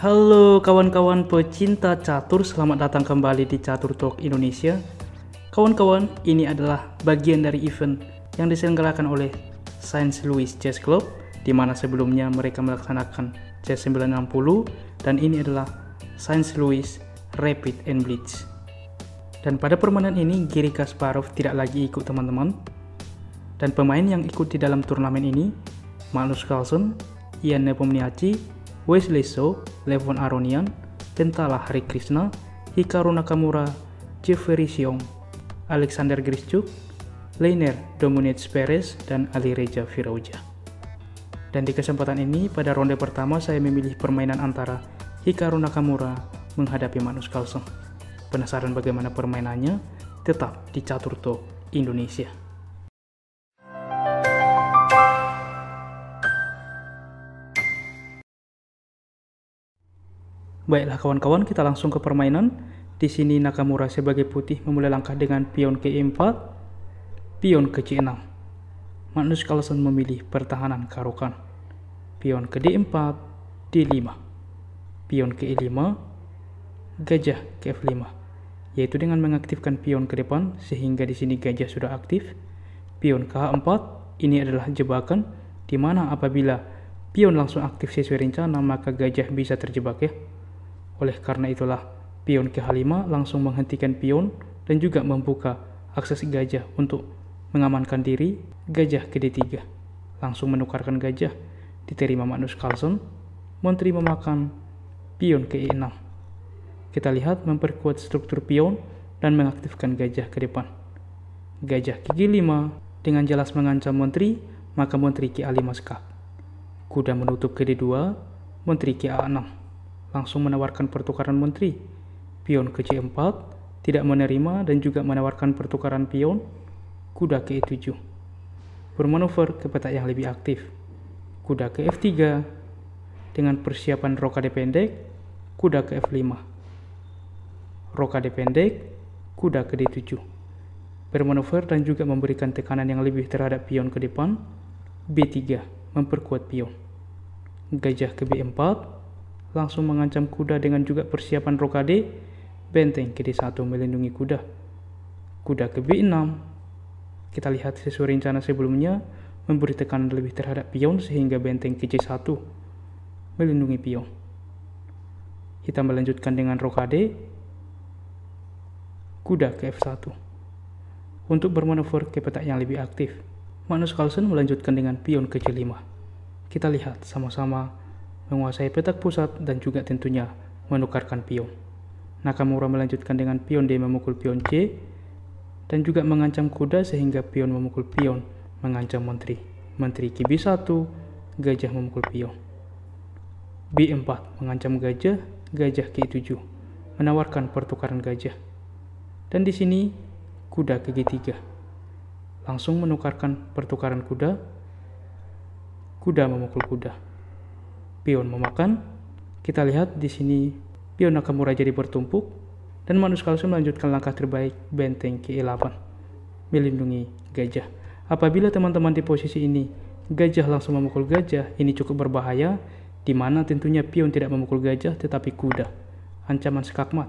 Halo kawan-kawan pecinta catur, selamat datang kembali di Catur Talk Indonesia. Kawan-kawan, ini adalah bagian dari event yang diselenggarakan oleh Saint Louis Chess Club, di mana sebelumnya mereka melaksanakan Chess 960, dan ini adalah Saint Louis Rapid and Blitz. Dan pada permainan ini, Giri Kasparov tidak lagi ikut teman-teman. Dan pemain yang ikut di dalam turnamen ini, Magnus Carlsen, Ian Nepomniachtchi, Wesley So, Levon Aronian, Tentala Hari Krishna, Hikaru Nakamura, Jeffrey Siong, Alexander Grischuk, Leiner Dominic Perez, dan Ali Reja Firauja. Dan di kesempatan ini, pada ronde pertama saya memilih permainan antara Hikaru Nakamura menghadapi Manus Carlsen. Penasaran bagaimana permainannya? Tetap di Caturto Indonesia. Baiklah kawan-kawan, kita langsung ke permainan. Di sini Nakamura sebagai putih memulai langkah dengan pion ke E4, pion ke C6. Magnus Carlsen memilih pertahanan karukan. Pion ke D4, D5. Pion ke E5, gajah ke F5 yaitu dengan mengaktifkan pion ke depan sehingga di sini gajah sudah aktif. Pion ke h 4 ini adalah jebakan di mana apabila pion langsung aktif sesuai rencana maka gajah bisa terjebak ya. Oleh karena itulah, pion ke-5 langsung menghentikan pion dan juga membuka akses gajah untuk mengamankan diri gajah ke D3. Langsung menukarkan gajah diterima Magnus Carlsen, menteri memakan pion ke E6. Kita lihat memperkuat struktur pion dan mengaktifkan gajah ke depan. Gajah ke G5 dengan jelas mengancam menteri maka menteri ke A5 skak. Kuda menutup ke D2, menteri ke A6 langsung menawarkan pertukaran menteri. Pion ke C4 tidak menerima dan juga menawarkan pertukaran pion kuda ke E7. Bermanuver ke petak yang lebih aktif. Kuda ke F3 dengan persiapan rokade pendek, kuda ke F5. Rokade pendek, kuda ke D7. Bermanuver dan juga memberikan tekanan yang lebih terhadap pion ke depan. B3 memperkuat pion. Gajah ke B4 langsung mengancam kuda dengan juga persiapan rokade, benteng ke satu melindungi kuda. Kuda ke B6. Kita lihat sesuai rencana sebelumnya, memberi tekanan lebih terhadap pion sehingga benteng ke C1 melindungi pion. Kita melanjutkan dengan rokade, kuda ke F1 untuk bermanuver ke petak yang lebih aktif. Magnus Carlsen melanjutkan dengan pion ke C5. Kita lihat sama-sama menguasai petak pusat dan juga tentunya menukarkan pion. Nakamura melanjutkan dengan pion D memukul pion C dan juga mengancam kuda sehingga pion memukul pion, mengancam menteri. Menteri kb 1 gajah memukul pion. B4 mengancam gajah, gajah k 7 menawarkan pertukaran gajah. Dan di sini kuda ke G3. Langsung menukarkan pertukaran kuda. Kuda memukul kuda pion memakan. Kita lihat di sini pion Nakamura jadi bertumpuk dan manusia langsung melanjutkan langkah terbaik benteng ke-8 melindungi gajah. Apabila teman-teman di posisi ini gajah langsung memukul gajah, ini cukup berbahaya di mana tentunya pion tidak memukul gajah tetapi kuda. Ancaman skakmat.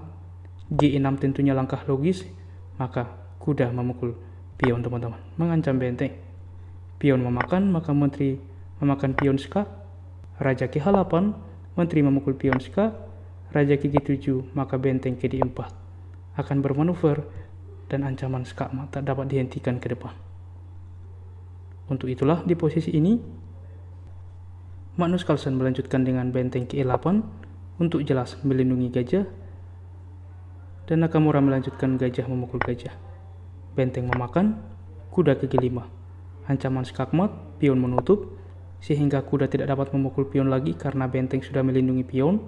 G6 tentunya langkah logis, maka kuda memukul pion teman-teman, mengancam benteng. Pion memakan, maka menteri memakan pion skak, Raja ke-8 menteri memukul pion skak. Raja ke-7 maka benteng ke 4 akan bermanuver dan ancaman skak mat tak dapat dihentikan ke depan. Untuk itulah di posisi ini, Magnus Carlsen melanjutkan dengan benteng ke-8 untuk jelas melindungi gajah dan Nakamura melanjutkan gajah memukul gajah. Benteng memakan, kuda ke-5, ancaman skakmat, pion menutup, sehingga kuda tidak dapat memukul pion lagi karena benteng sudah melindungi pion.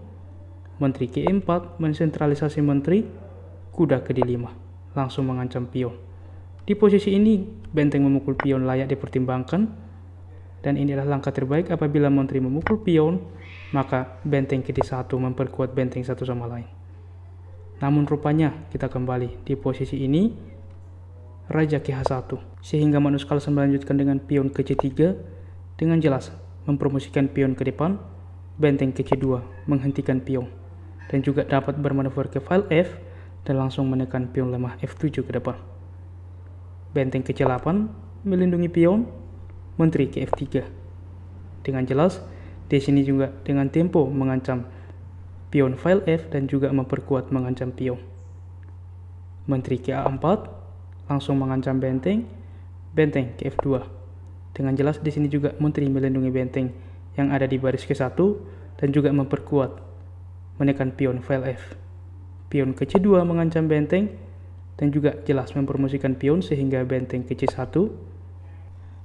Menteri ke-4 mensentralisasi menteri, kuda ke D5 langsung mengancam pion. Di posisi ini, benteng memukul pion layak dipertimbangkan, dan inilah langkah terbaik apabila menteri memukul pion, maka benteng ke D1 memperkuat benteng satu sama lain. Namun rupanya kita kembali di posisi ini, Raja ke H1, sehingga Manuskal melanjutkan dengan pion ke C3 dengan jelas mempromosikan pion ke depan, benteng ke C2 menghentikan pion, dan juga dapat bermanuver ke file F dan langsung menekan pion lemah F7 ke depan. Benteng ke C8 melindungi pion, menteri ke F3. Dengan jelas, di sini juga dengan tempo mengancam pion file F dan juga memperkuat mengancam pion. Menteri ke A4 langsung mengancam benteng, benteng ke F2 dengan jelas di sini juga Menteri melindungi benteng yang ada di baris ke-1 dan juga memperkuat menekan pion file F. Pion ke C2 mengancam benteng dan juga jelas mempromosikan pion sehingga benteng ke C1.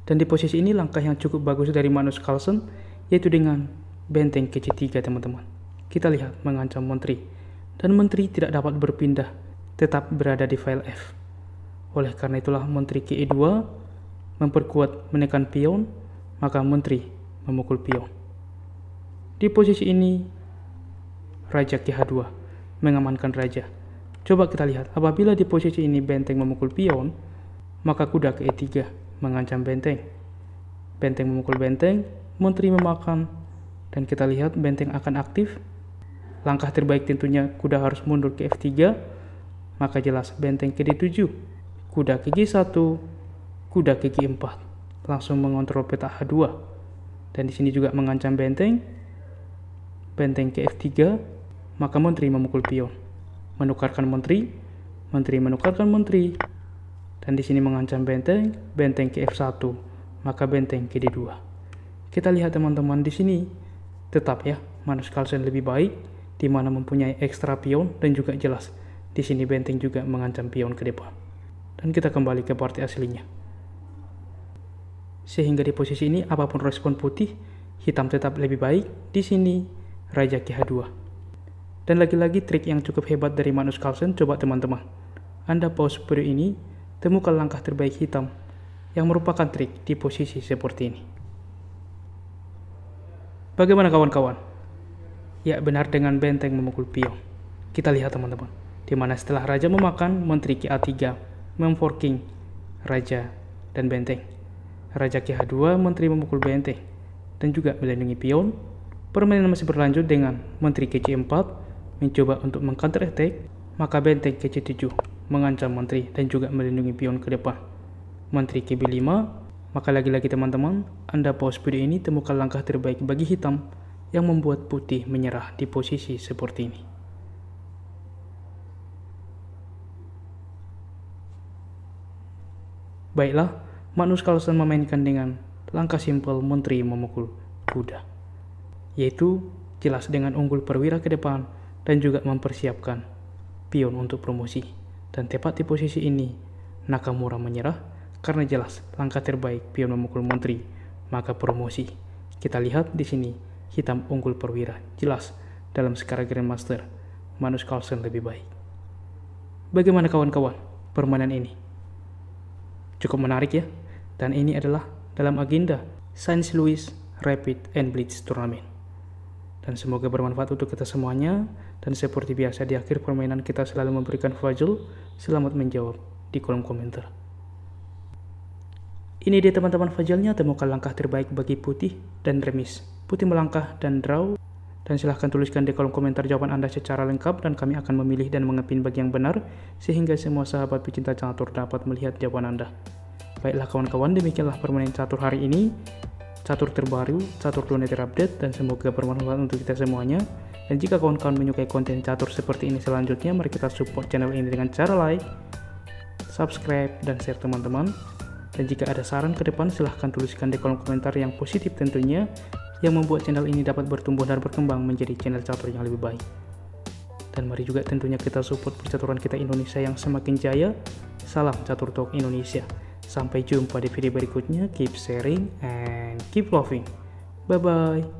Dan di posisi ini langkah yang cukup bagus dari Magnus Carlsen yaitu dengan benteng ke C3 teman-teman. Kita lihat mengancam menteri dan menteri tidak dapat berpindah tetap berada di file F. Oleh karena itulah menteri ke E2 memperkuat menekan pion, maka menteri memukul pion. Di posisi ini, Raja Ki H2 mengamankan raja. Coba kita lihat, apabila di posisi ini benteng memukul pion, maka kuda ke E3 mengancam benteng. Benteng memukul benteng, menteri memakan, dan kita lihat benteng akan aktif. Langkah terbaik tentunya kuda harus mundur ke F3, maka jelas benteng ke D7, kuda ke G1, kuda gigi 4 langsung mengontrol peta H2 dan di sini juga mengancam benteng benteng ke F3 maka menteri memukul pion menukarkan menteri menteri menukarkan menteri dan di sini mengancam benteng benteng ke F1 maka benteng ke D2 kita lihat teman-teman di sini tetap ya Manus kalsen lebih baik di mana mempunyai ekstra pion dan juga jelas di sini benteng juga mengancam pion ke depan dan kita kembali ke partai aslinya. Sehingga di posisi ini apapun respon putih, hitam tetap lebih baik di sini Raja h 2 Dan lagi-lagi trik yang cukup hebat dari Magnus Carlsen, coba teman-teman. Anda pause video ini, temukan langkah terbaik hitam yang merupakan trik di posisi seperti ini. Bagaimana kawan-kawan? Ya benar dengan benteng memukul pion. Kita lihat teman-teman, di mana setelah raja memakan, menteri a 3 memforking raja dan benteng. Raja KH2 Menteri memukul BNT, dan juga melindungi pion, permainan masih berlanjut dengan Menteri KC4 mencoba untuk mengcounter attack, maka benteng KC7 mengancam Menteri dan juga melindungi pion ke depan. Menteri KB5, maka lagi-lagi teman-teman, Anda pause video ini temukan langkah terbaik bagi hitam yang membuat putih menyerah di posisi seperti ini. Baiklah, Magnus Carlsen memainkan dengan langkah simpel menteri memukul kuda, yaitu jelas dengan unggul perwira ke depan dan juga mempersiapkan pion untuk promosi. Dan tepat di posisi ini, Nakamura menyerah karena jelas langkah terbaik pion memukul menteri, maka promosi. Kita lihat di sini, hitam unggul perwira, jelas dalam skala Grandmaster, Manus Carlsen lebih baik. Bagaimana kawan-kawan permainan ini? Cukup menarik ya, dan ini adalah dalam agenda Saint Louis Rapid and Blitz Tournament. Dan semoga bermanfaat untuk kita semuanya. Dan seperti biasa di akhir permainan kita selalu memberikan fajul. Selamat menjawab di kolom komentar. Ini dia teman-teman Fajulnya temukan langkah terbaik bagi putih dan remis. Putih melangkah dan draw. Dan silahkan tuliskan di kolom komentar jawaban Anda secara lengkap dan kami akan memilih dan mengepin bagi yang benar sehingga semua sahabat pecinta catur dapat melihat jawaban Anda. Baiklah kawan-kawan, demikianlah permainan catur hari ini. Catur terbaru, catur dunia update dan semoga bermanfaat untuk kita semuanya. Dan jika kawan-kawan menyukai konten catur seperti ini selanjutnya, mari kita support channel ini dengan cara like, subscribe, dan share teman-teman. Dan jika ada saran ke depan, silahkan tuliskan di kolom komentar yang positif tentunya, yang membuat channel ini dapat bertumbuh dan berkembang menjadi channel catur yang lebih baik. Dan mari juga tentunya kita support percaturan kita Indonesia yang semakin jaya. Salam Catur Talk Indonesia. Sampai jumpa di video berikutnya. Keep sharing and keep loving. Bye bye.